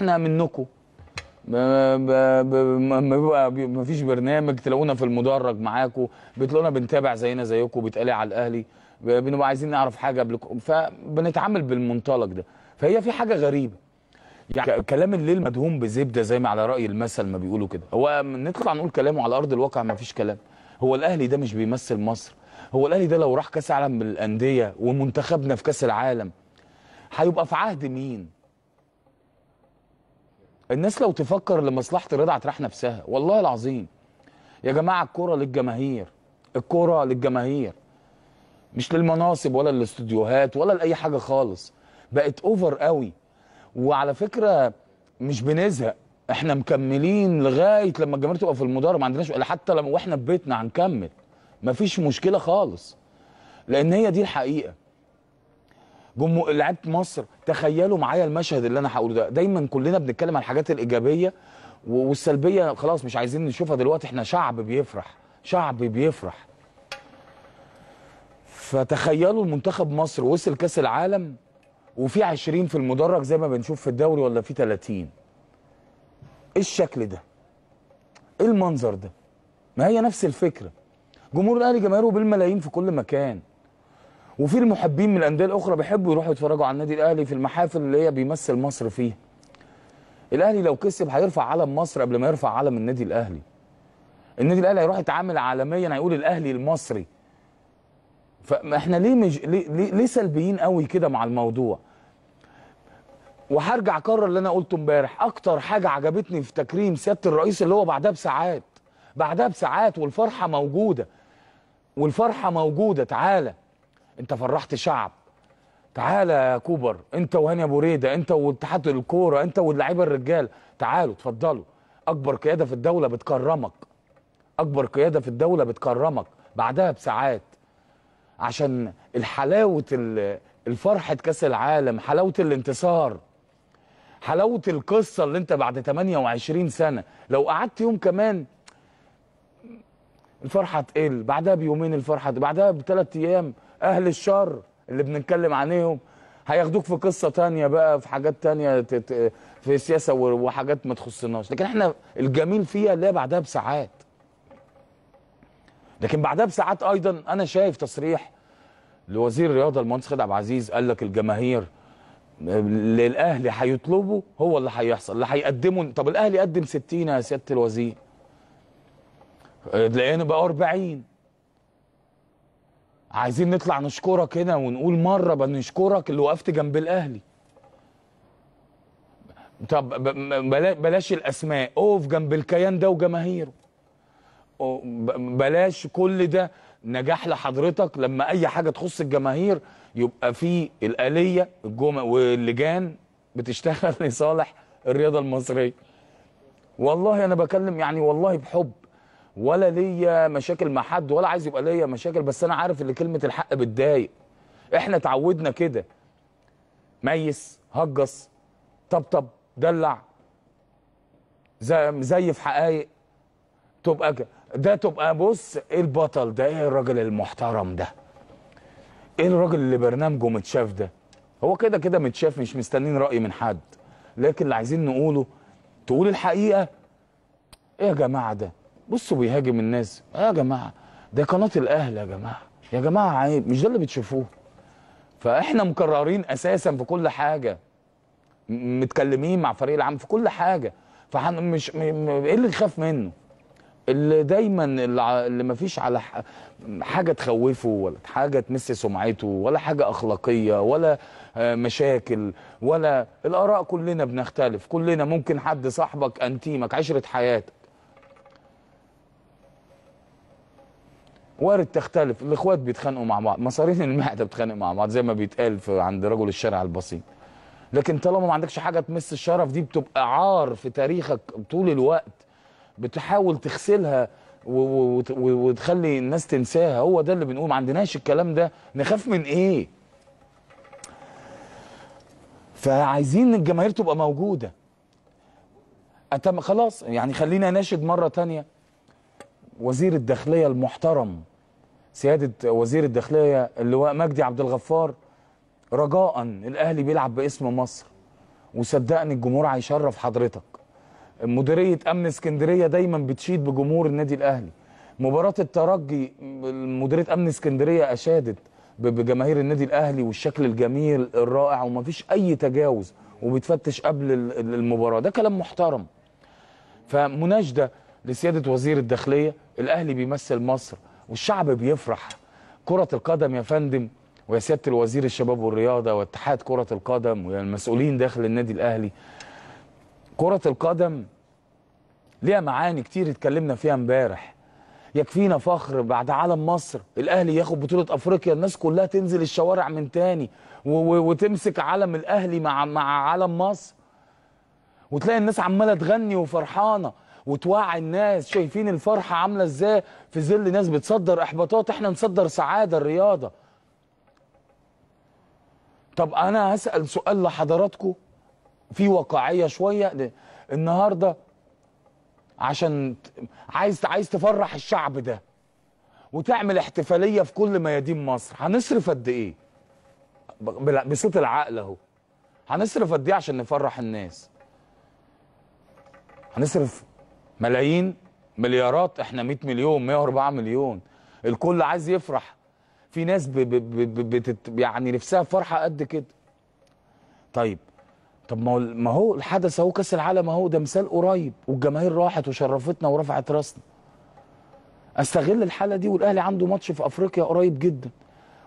احنا منكم ما فيش برنامج تلاقونا في المدرج معاكم بتلاقونا بنتابع زينا زيكم بيتقالي على الاهلي بنبقى عايزين نعرف حاجه قبلكم فبنتعامل بالمنطلق ده فهي في حاجه غريبه يعني كلام الليل مدهون بزبده زي ما على راي المثل ما بيقولوا كده هو نطلع نقول كلامه على ارض الواقع ما فيش كلام هو الاهلي ده مش بيمثل مصر هو الاهلي ده لو راح كاس عالم للانديه ومنتخبنا في كاس العالم هيبقى في عهد مين الناس لو تفكر لمصلحه الرضا هتريح نفسها والله العظيم يا جماعه الكوره للجماهير الكوره للجماهير مش للمناصب ولا للاستوديوهات ولا لاي حاجه خالص بقت اوفر قوي وعلى فكره مش بنزهق احنا مكملين لغايه لما الجماهير تبقى في المدار ما عندناش حتى لما واحنا في بيتنا هنكمل مفيش مشكله خالص لان هي دي الحقيقه جم... لعيبه مصر تخيلوا معايا المشهد اللي انا هقوله ده دايما كلنا بنتكلم على الحاجات الايجابيه والسلبيه خلاص مش عايزين نشوفها دلوقتي احنا شعب بيفرح شعب بيفرح فتخيلوا المنتخب مصر وصل كاس العالم وفي 20 في المدرج زي ما بنشوف في الدوري ولا في 30 ايه الشكل ده ايه المنظر ده ما هي نفس الفكره جمهور الاهلي جماهيره بالملايين في كل مكان وفي المحبين من الانديه الاخرى بيحبوا يروحوا يتفرجوا على النادي الاهلي في المحافل اللي هي بيمثل مصر فيها الاهلي لو كسب هيرفع علم مصر قبل ما يرفع علم النادي الاهلي النادي الاهلي هيروح يتعامل عالميا هيقول الاهلي المصري فاحنا ليه مج... ليه ليه سلبيين قوي كده مع الموضوع وهرجع اكرر اللي انا قلته امبارح اكتر حاجه عجبتني في تكريم سياده الرئيس اللي هو بعدها بساعات بعدها بساعات والفرحه موجوده والفرحه موجوده تعالى انت فرحت شعب تعالى يا كوبر انت وهاني ابو ريده انت واتحاد الكوره انت واللعيبه الرجال تعالوا اتفضلوا اكبر قياده في الدوله بتكرمك اكبر قياده في الدوله بتكرمك بعدها بساعات عشان الحلاوه الفرحه كاس العالم حلاوه الانتصار حلاوه القصه اللي انت بعد 28 سنه لو قعدت يوم كمان الفرحه تقل بعدها بيومين الفرحه بعدها بثلاث ايام اهل الشر اللي بنتكلم عنهم هياخدوك في قصه تانية بقى في حاجات تانية في سياسه وحاجات ما تخصناش لكن احنا الجميل فيها اللي بعدها بساعات لكن بعدها بساعات ايضا انا شايف تصريح لوزير الرياضه المهندس خالد عبد العزيز قال لك الجماهير للاهلي هيطلبوا هو اللي هيحصل اللي هيقدمه طب الاهلي قدم 60 يا سياده الوزير لقينا بقى 40 عايزين نطلع نشكرك هنا ونقول مره بنشكرك اللي وقفت جنب الاهلي طب بلاش الاسماء اوف جنب الكيان ده وجماهيره بلاش كل ده نجاح لحضرتك لما اي حاجه تخص الجماهير يبقى في الاليه واللجان بتشتغل لصالح الرياضه المصريه والله انا بكلم يعني والله بحب ولا ليا مشاكل مع حد ولا عايز يبقى ليا مشاكل بس انا عارف ان كلمه الحق بتضايق احنا اتعودنا كده ميس هجص طبطب دلع زي في حقايق تبقى ده تبقى بص ايه البطل ده ايه الراجل المحترم ده ايه الراجل اللي برنامجه متشاف ده هو كده كده متشاف مش مستنين راي من حد لكن اللي عايزين نقوله تقول الحقيقه ايه يا جماعه ده بصوا بيهاجم الناس آه يا جماعه ده قناه الاهل يا جماعه يا جماعه عيب مش ده اللي بتشوفوه فاحنا مكررين اساسا في كل حاجه متكلمين مع فريق العام في كل حاجه فحن مش ايه اللي نخاف منه اللي دايما اللي ما فيش على حاجه تخوفه ولا حاجه تمس سمعته ولا حاجه اخلاقيه ولا آه، مشاكل ولا الاراء كلنا بنختلف كلنا ممكن حد صاحبك انتيمك عشره حياتك وارد تختلف الاخوات بيتخانقوا مع بعض مصارين المعده بتخانق مع بعض زي ما بيتقال عند رجل الشارع البسيط لكن طالما ما عندكش حاجه تمس الشرف دي بتبقى عار في تاريخك طول الوقت بتحاول تغسلها وتخلي الناس تنساها هو ده اللي بنقول ما عندناش الكلام ده نخاف من ايه فعايزين الجماهير تبقى موجوده أتم خلاص يعني خلينا ناشد مره تانية وزير الداخليه المحترم سياده وزير الداخليه اللواء مجدي عبد الغفار رجاء الاهلي بيلعب باسم مصر وصدقني الجمهور هيشرف حضرتك مديريه امن اسكندريه دايما بتشيد بجمهور النادي الاهلي مباراه الترجي مديريه امن اسكندريه اشادت بجماهير النادي الاهلي والشكل الجميل الرائع ومفيش اي تجاوز وبتفتش قبل المباراه ده كلام محترم فمناشده لسياده وزير الداخليه الاهلي بيمثل مصر والشعب بيفرح كرة القدم يا فندم ويا سيادة الوزير الشباب والرياضة واتحاد كرة القدم والمسؤولين داخل النادي الأهلي كرة القدم ليها معاني كتير اتكلمنا فيها امبارح يكفينا فخر بعد عالم مصر الاهلي ياخد بطوله افريقيا الناس كلها تنزل الشوارع من تاني وتمسك علم الاهلي مع مع علم مصر وتلاقي الناس عماله تغني وفرحانه وتوعي الناس شايفين الفرحه عامله ازاي في ظل ناس بتصدر احباطات احنا نصدر سعاده الرياضه طب انا هسال سؤال لحضراتكم في واقعيه شويه النهارده عشان عايز عايز تفرح الشعب ده وتعمل احتفاليه في كل ميادين مصر هنصرف قد ايه بصوت العقل اهو هنصرف قد ايه عشان نفرح الناس هنصرف ملايين مليارات احنا 100 مليون 104 مليون الكل عايز يفرح في ناس ب ب ب بتت يعني نفسها فرحه قد كده طيب طب ما هو ما هو الحدث اهو كاس العالم اهو ده مثال قريب والجماهير راحت وشرفتنا ورفعت راسنا استغل الحاله دي والاهلي عنده ماتش في افريقيا قريب جدا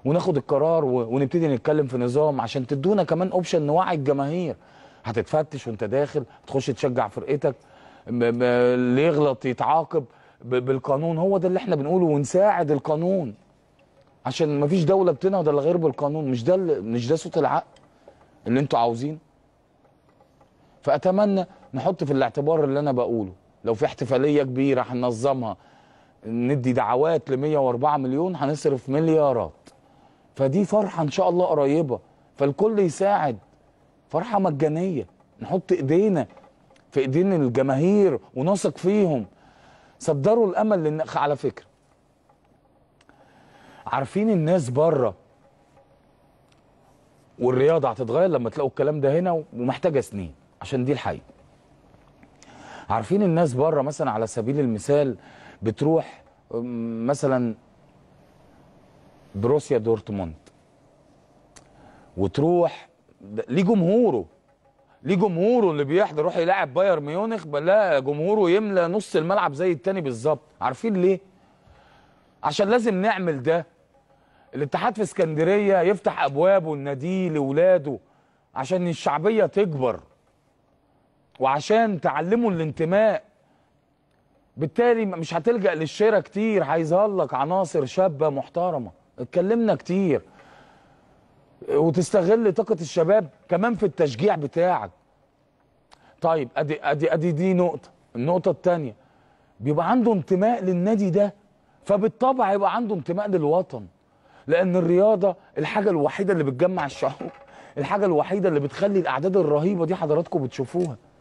وناخد القرار ونبتدي نتكلم في نظام عشان تدونا كمان اوبشن نوعي الجماهير هتتفتش وانت داخل تخش تشجع فرقتك اللي يغلط يتعاقب بالقانون هو ده اللي احنا بنقوله ونساعد القانون عشان ما فيش دوله بتنهض الا غير بالقانون مش ده مش ده صوت العقل اللي انتوا عاوزينه فاتمنى نحط في الاعتبار اللي انا بقوله لو في احتفاليه كبيره هننظمها ندي دعوات ل 104 مليون هنصرف مليارات فدي فرحه ان شاء الله قريبه فالكل يساعد فرحه مجانيه نحط ايدينا في ايدين الجماهير ونثق فيهم صدروا الامل لان على فكره عارفين الناس بره والرياضه هتتغير لما تلاقوا الكلام ده هنا ومحتاجه سنين عشان دي الحقيقه عارفين الناس بره مثلا على سبيل المثال بتروح مثلا بروسيا دورتموند وتروح ليه جمهوره ليه جمهوره اللي بيحضر يروح يلاعب بايرن ميونخ بلا جمهوره يملى نص الملعب زي التاني بالظبط عارفين ليه عشان لازم نعمل ده الاتحاد في اسكندريه يفتح ابوابه النادي لاولاده عشان الشعبيه تكبر وعشان تعلموا الانتماء بالتالي مش هتلجا للشيره كتير هيظهر لك عناصر شابه محترمه اتكلمنا كتير وتستغل طاقه الشباب كمان في التشجيع بتاعك طيب ادي ادي ادي دي نقطه النقطه الثانيه بيبقى عنده انتماء للنادي ده فبالطبع يبقى عنده انتماء للوطن لان الرياضه الحاجه الوحيده اللي بتجمع الشعوب الحاجه الوحيده اللي بتخلي الاعداد الرهيبه دي حضراتكم بتشوفوها